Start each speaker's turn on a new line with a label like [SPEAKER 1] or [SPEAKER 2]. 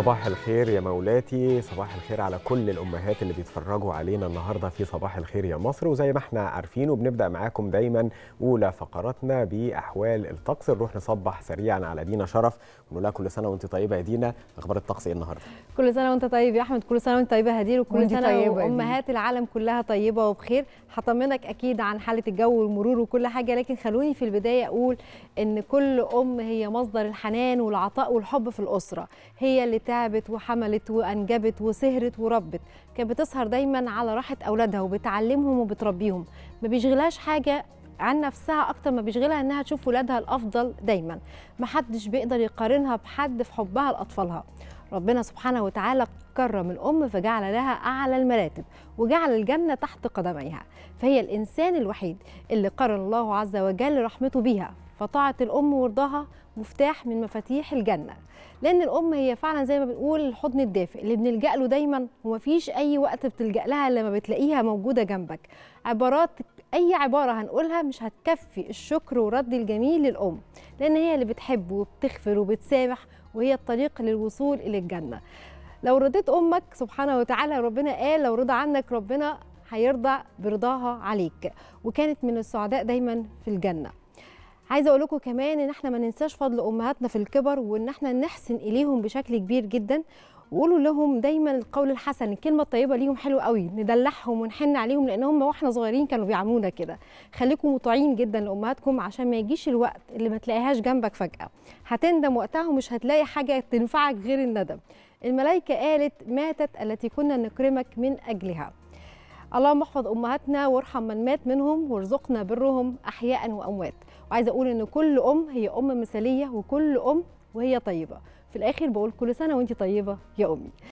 [SPEAKER 1] صباح الخير يا مولاتي صباح الخير على كل الامهات اللي بيتفرجوا علينا النهارده في صباح الخير يا مصر وزي ما احنا عارفين وبنبدا معاكم دايما اولى فقراتنا باحوال الطقس نروح نصبح سريعا على دينا شرف ونقول لها كل سنه وانت طيبه يا دينا اخبار الطقس ايه النهارده
[SPEAKER 2] كل سنه وانت طيب يا احمد كل سنه وانت طيبه هدير وكل سنه طيبة وامهات العالم كلها طيبه وبخير هطمنك اكيد عن حاله الجو والمرور وكل حاجه لكن خلوني في البدايه اقول ان كل ام هي مصدر الحنان والعطاء والحب في الاسره هي اللي تعبت وحملت وانجبت وسهرت وربت كانت بتسهر دايما على راحه اولادها وبتعلمهم وبتربيهم ما بيشغلهاش حاجه عن نفسها اكتر ما بيشغلها انها تشوف ولادها الافضل دايما محدش بيقدر يقارنها بحد في حبها لاطفالها ربنا سبحانه وتعالى كرم الأم فجعل لها أعلى المراتب وجعل الجنة تحت قدميها فهي الإنسان الوحيد اللي قرن الله عز وجل رحمته بيها فطاعة الأم ورضاها مفتاح من مفاتيح الجنة لأن الأم هي فعلا زي ما بنقول الحضن الدافئ اللي بنلجأ له دايما ومفيش أي وقت بتلجأ لها لما بتلاقيها موجودة جنبك عبارات أي عبارة هنقولها مش هتكفي الشكر ورد الجميل للأم لأن هي اللي بتحب وبتغفر وبتسامح وهي الطريق للوصول إلى الجنة لو رضيت أمك سبحانه وتعالى ربنا قال لو رضى عنك ربنا هيرضى برضاها عليك وكانت من السعداء دايما في الجنه عايزه اقول لكم كمان ان احنا ما ننساش فضل امهاتنا في الكبر وان احنا نحسن اليهم بشكل كبير جدا وقولوا لهم دايما القول الحسن الكلمه الطيبه ليهم حلو قوي ندلعهم ونحن عليهم لان هم واحنا صغيرين كانوا بيعاملونا كده خليكم مطيعين جدا لامهاتكم عشان ما يجيش الوقت اللي ما تلاقيهاش جنبك فجاه هتندم وقتها ومش هتلاقي حاجه تنفعك غير الندم الملائكه قالت ماتت التي كنا نكرمك من اجلها اللهم احفظ امهاتنا وارحم من مات منهم وارزقنا برهم احياء واموات وعايزه اقول ان كل ام هي ام مثاليه وكل ام وهي طيبه في الاخر بقول كل سنه وانت طيبه يا امي